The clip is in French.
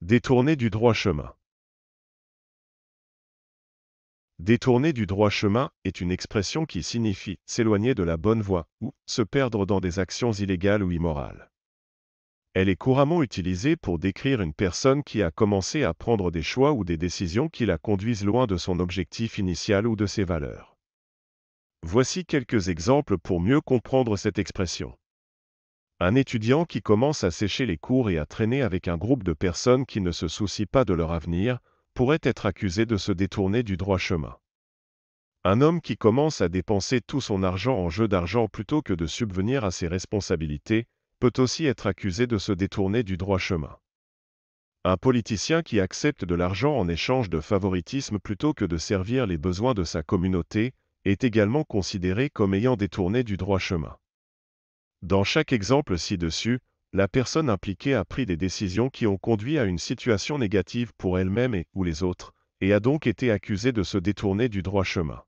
Détourner du droit chemin. Détourner du droit chemin est une expression qui signifie s'éloigner de la bonne voie ou se perdre dans des actions illégales ou immorales. Elle est couramment utilisée pour décrire une personne qui a commencé à prendre des choix ou des décisions qui la conduisent loin de son objectif initial ou de ses valeurs. Voici quelques exemples pour mieux comprendre cette expression. Un étudiant qui commence à sécher les cours et à traîner avec un groupe de personnes qui ne se soucient pas de leur avenir pourrait être accusé de se détourner du droit chemin. Un homme qui commence à dépenser tout son argent en jeu d'argent plutôt que de subvenir à ses responsabilités peut aussi être accusé de se détourner du droit chemin. Un politicien qui accepte de l'argent en échange de favoritisme plutôt que de servir les besoins de sa communauté est également considéré comme ayant détourné du droit chemin. Dans chaque exemple ci-dessus, la personne impliquée a pris des décisions qui ont conduit à une situation négative pour elle-même et ou les autres, et a donc été accusée de se détourner du droit chemin.